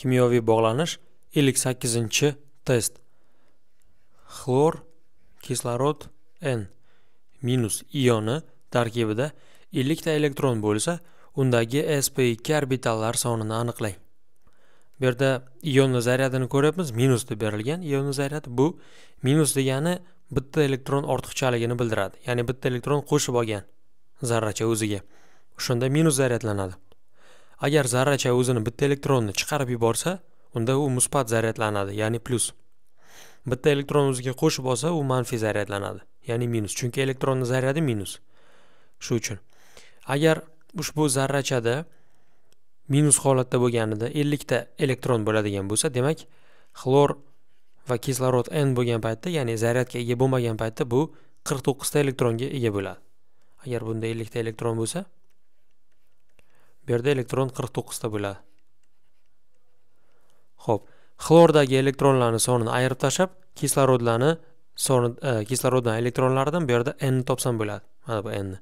kimyoviy bog'lanish 58 test xlor kislorod n minus ioni tarkibida 50 ta elektron bo'lsa undagi sp2 orbitallar sonini aniqlang bu yerda ionni zaryadini ko'ryapmiz minus deb berilgan ionni zaryadi bu minus degani bitta elektron ortiqchaligini bildiradi ya'ni bitta elektron qo'shib olgan zarracha o'ziga o'shanda minus zaryadlanadi agar zarracha o'zini bitta elektronni chiqarib yuborsa unda u musbat zaryadlanadi ya'ni plus bitta elektron o'ziga qo'shib olsa u manfiy zaryadlanadi ya'ni minus chunki elektronni zaryadi minus shu uchun agar ushbu zarrachada minus holatda bo'lganida ellikta elektron bo'ladigan bo'lsa demak xlor va kislorod n bo'lgan paytda ya'ni zaryadga ega bo'lmagan paytda bu qirq to'qqizta elektronga ega bo'ladi agar bunda ellikta elektron bo'lsa bu yerda elektron 49 ta bo'ladi ho'p xlordagi elektronlarni sonini ayirib tashlab kislorodlarni soni kisloroddan elektronlaridan bu yerda n topsam bo'ladi mana bu nni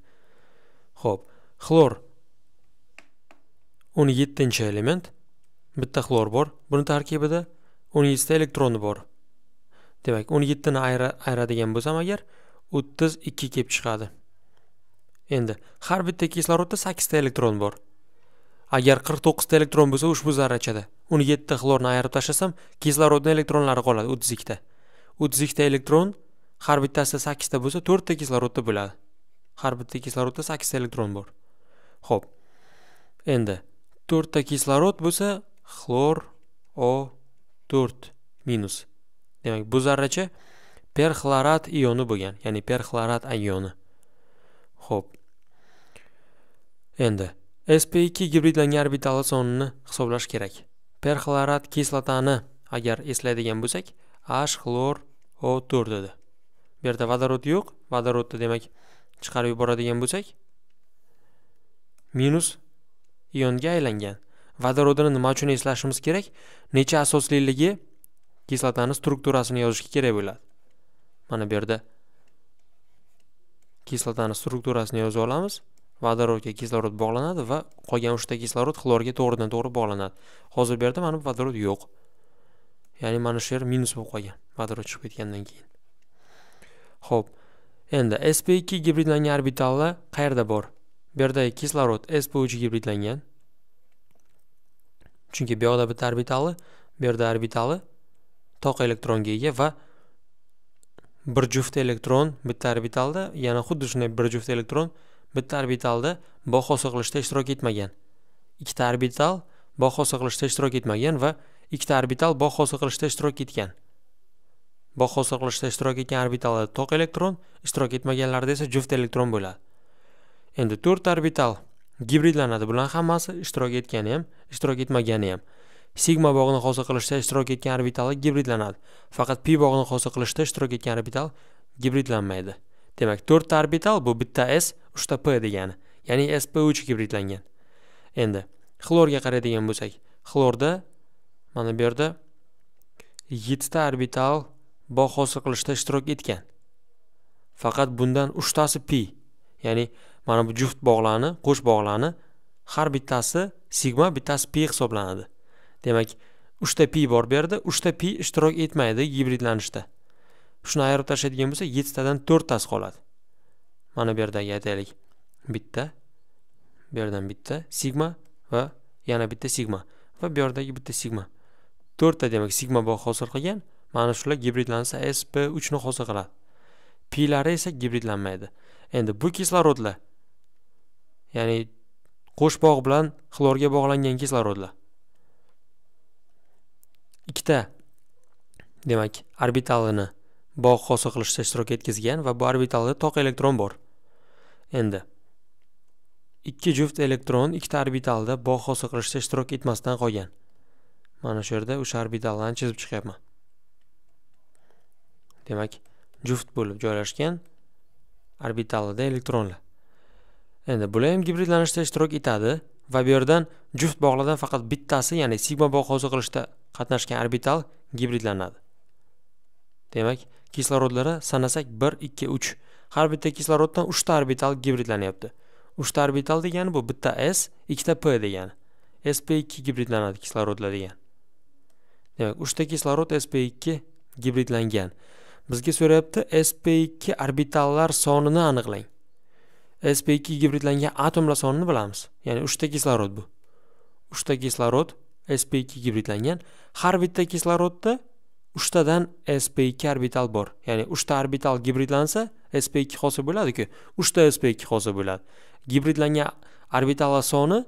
ho'p xlor o'n yettinchi element bitta xlor bor buni tarkibida o'n yettita elektron bor demak o'n yettini ayiradigan bo'lsam agar o'ttiz ikki kelib chiqadi endi har bitta kislorodda sakkizta elektron bor agar 49 ta elektron bo'lsa ushbu zarrachada uni 7 ta xlorni ayirib tashlasam kislorodni elektronlari qoladi 32 ta 32 ta elektron har bittasida 8 ta bo'lsa 4 ta kislorodda bo'ladi har bitta kislorodda 8 ta elektron bor Xo'p. endi 4 ta kislorod bo'lsa xlor o 4 minus demak bu zarracha perxlorat ioni bo'lgan ya'ni perxlorat ioni Xo'p. endi sp2 gibridlangan orbital sonini hisoblash kerak perxlorat kislotani agar eslaydigan bo'lsak h xlor o4 dedi bu yerda vodorod yo'q vodorodni demak chiqarib yuboradigan bo'lsak minus ionga aylangan vodorodini nima uchun eslashimiz kerak necha asosliligi kislotani strukturasini yozishga kerak bo'ladi mana bu yerda kislotani strukturasini yozib olamiz vodorodga kislorod bog'lanadi va qolgan uchta kislorod xlorga to'g'ridan to'g'ri bog'lanadi hozir bu yerda mana bu vodorod yo'q ya'ni mana shu yer minus bo'lib qolgan vodorod chiqib ketgandan keyin ho'p endi sp2 gibridlangan orbitallar qayerda bor bu yerda kislorod sp3 gibridlangan chunki bu yoqda bitta orbitali bu yerda orbitali toq elektronga ega va bir juft elektron bitta orbitalda yana xuddi shunday bir juft elektron bitta orbitalda baho saqlashda ishtirok etmagan ikkita orbital baho saqlashda ishtirok etmagan va ikkita orbital baho saqlashda ishtirok etgan baho saqlashda ishtirok etgan orbitalda to'q elektron ishtirok etmaganlarda esa juft elektron bo'ladi endi to'rtta orbital gibridlanadi bular hammasi ishtirok etgani ham ishtirok etmagani ham sigma bog'ini hosil qilishda ishtirok etgan orbitallar gibridlanadi faqat pi bog'ini hosil qilishda ishtirok etgan orbital gibridlanmaydi demak to'rtta orbital bu bitta s uchta p degani ya'ni sp3 gibridlangan endi xlorga qaraydigan bo'lsak xlorda mana bu yerda yettita orbital bog' hosil qilishda ishtirok etgan faqat bundan uchtasi pi ya'ni mana bu juft bog'larni qo'sh bog'larni har bittasi sigma bittasi pi hisoblanadi demak uchta pi bor bu yerda uchta pi ishtirok etmaydi gibridlanishda shuni ayirib tashlaydigan bo'lsak yettitadan to'rttasi qoladi mana bu yerdagi aytaylik bitta bu yerdan bitta sigma va yana bitta sigma va bu yerdagi bitta sigma to'rtta demak sigma bog' hosil qilgan mana shular gibridlansa sp uchni hosil qiladi pilari esa gibridlanmaydi endi bu kislorodlar ya'ni qo'sh bog' bilan xlorga bog'langan kislorodlar ikkita demak orbitalini bog' hosil qilishda ishtirok etkazgan va bu orbitalda to'q elektron bor endi ikki juft elektron ikkita orbitalda bog' hosil qilishda ishtirok etmasdan qolgan mana shu yerda o'sha orbitallarni chizib chiqyapman demak juft bo'lib joylashgan orbitalida elektronlar endi bular ham gibridlanishda ishtirok etadi va bu yerdan juft bog'lardan faqat bittasi ya'ni sigma bog' hosil qilishda qatnashgan orbital gibridlanadi demak kislorodlari sanasak 1 2 3 har birta kisloroddan 3 ta orbital gibridlanyapti 3 ta orbital degani bu bitta s 2 ta p degani sp2 gibridlanadi kislorodlar degan demak 3 ta kislorod sp2 gibridlangan bizga so'rayapti sp2 orbitallar sonini aniqlang sp2 gibridlangan atomlar sonini bilamiz ya'ni 3 ta kislorod bu 3 ta kislorod sp2 gibridlangan har bitta kislorodda uchtadan sp2 orbital bor ya'ni uchta orbital gibridlansa sp2 hosil bo'ladiku uchta sp2 hosil bo'ladi gibridlangan orbitalar soni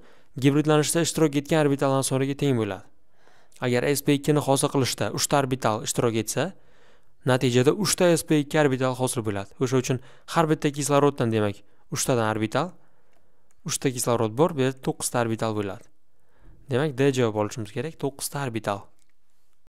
gibridlanishda ishtirok etgan orbitallar soniga teng bo'ladi agar sp2 ni hosil qilishda uchta orbital ishtirok etsa natijada uchta sp2 orbital hosil bo'ladi o'sha uchun har bitta kisloroddan demak uchtadan orbital uchta kislorod bor bu yerda to'qqizta orbital bo'ladi demak d javob olishimiz kerak to'qqizta orbital